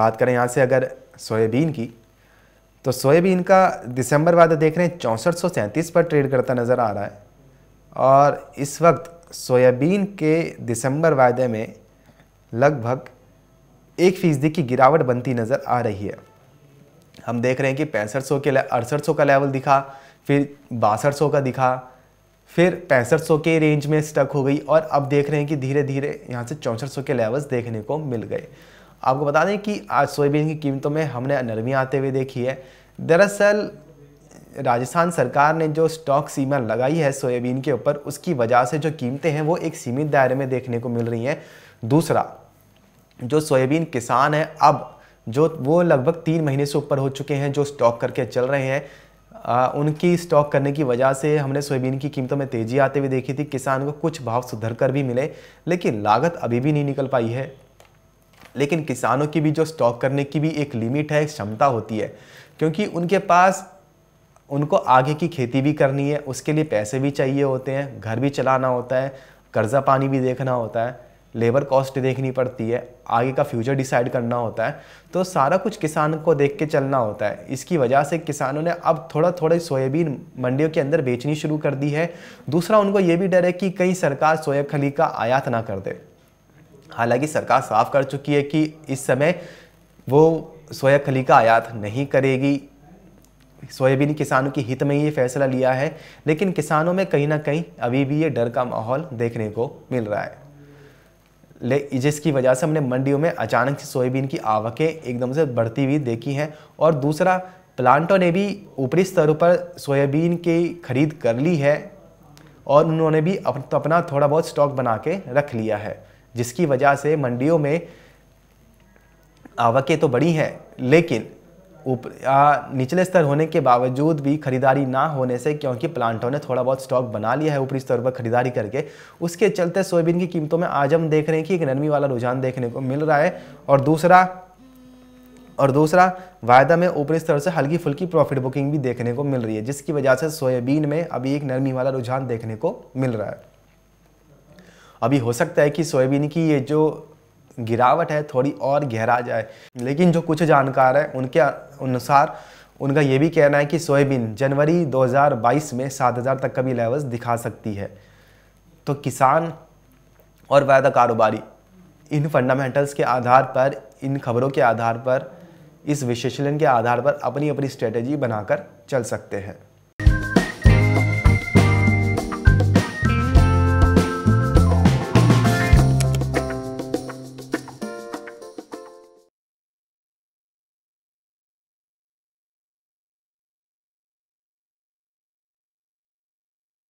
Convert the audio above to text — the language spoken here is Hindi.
बात करें यहाँ से अगर सोयाबीन की तो सोयाबीन का दिसंबर वादा देख रहे हैं चौंसठ पर ट्रेड करता नज़र आ रहा है और इस वक्त सोयाबीन के दिसंबर वायदे में लगभग एक फ़ीसदी की गिरावट बनती नज़र आ रही है हम देख रहे हैं कि पैंसठ सौ के अड़सठ सौ का लेवल दिखा फिर बासठ सौ का दिखा फिर पैंसठ सौ के रेंज में स्टक हो गई और अब देख रहे हैं कि धीरे धीरे यहाँ से चौंसठ सौ के लेवल्स देखने को मिल गए आपको बता दें कि आज सोयाबीन की कीमतों में हमने नरमी आते हुए देखी है दरअसल राजस्थान सरकार ने जो स्टॉक सीमा लगाई है सोयाबीन के ऊपर उसकी वजह से जो कीमतें हैं वो एक सीमित दायरे में देखने को मिल रही हैं दूसरा जो सोयाबीन किसान है अब जो वो लगभग तीन महीने से ऊपर हो चुके हैं जो स्टॉक करके चल रहे हैं आ, उनकी स्टॉक करने की वजह से हमने सोयाबीन की कीमतों में तेज़ी आते हुए देखी थी किसान को कुछ भाव सुधर कर भी मिले लेकिन लागत अभी भी नहीं निकल पाई है लेकिन किसानों की भी जो स्टॉक करने की भी एक लिमिट है एक क्षमता होती है क्योंकि उनके पास उनको आगे की खेती भी करनी है उसके लिए पैसे भी चाहिए होते हैं घर भी चलाना होता है कर्ज़ा पानी भी देखना होता है लेबर कॉस्ट देखनी पड़ती है आगे का फ्यूचर डिसाइड करना होता है तो सारा कुछ किसान को देख के चलना होता है इसकी वजह से किसानों ने अब थोड़ा थोड़ा सोयाबीन मंडियों के अंदर बेचनी शुरू कर दी है दूसरा उनको ये भी डर है कि कहीं सरकार सोया खली का आयात ना कर दे हालांकि सरकार साफ कर चुकी है कि इस समय वो सोया खली का आयात नहीं करेगी सोयाबीन किसानों के हित में ये फैसला लिया है लेकिन किसानों में कहीं ना कहीं अभी भी ये डर का माहौल देखने को मिल रहा है ले जिसकी वजह से हमने मंडियों में अचानक से सोयाबीन की आवकें एकदम से बढ़ती हुई देखी हैं और दूसरा प्लांटों ने भी ऊपरी स्तर पर सोयाबीन की खरीद कर ली है और उन्होंने भी अपना थोड़ा बहुत स्टॉक बना के रख लिया है जिसकी वजह से मंडियों में आवकें तो बड़ी हैं लेकिन उप आ, निचले स्तर होने के बावजूद भी खरीदारी ना होने से क्योंकि प्लांटों ने थोड़ा बहुत स्टॉक बना लिया है ऊपरी स्तर पर खरीदारी करके उसके चलते सोयाबीन की कीमतों में आज हम देख रहे हैं कि एक नरमी वाला रुझान देखने को मिल रहा है और दूसरा और दूसरा वायदा में ऊपरी स्तर से हल्की फुल्की प्रॉफिट बुकिंग भी देखने को मिल रही है जिसकी वजह से सोयाबीन में अभी एक नरमी वाला रुझान देखने को मिल रहा है अभी हो सकता है कि सोयाबीन की ये जो गिरावट है थोड़ी और गहरा जाए लेकिन जो कुछ जानकार हैं उनके अनुसार उनका ये भी कहना है कि सोयाबीन जनवरी 2022 में 7000 तक का भी लेवल्स दिखा सकती है तो किसान और वायदा कारोबारी इन फंडामेंटल्स के आधार पर इन खबरों के आधार पर इस विश्लेषण के आधार पर अपनी अपनी स्ट्रेटजी बनाकर चल सकते हैं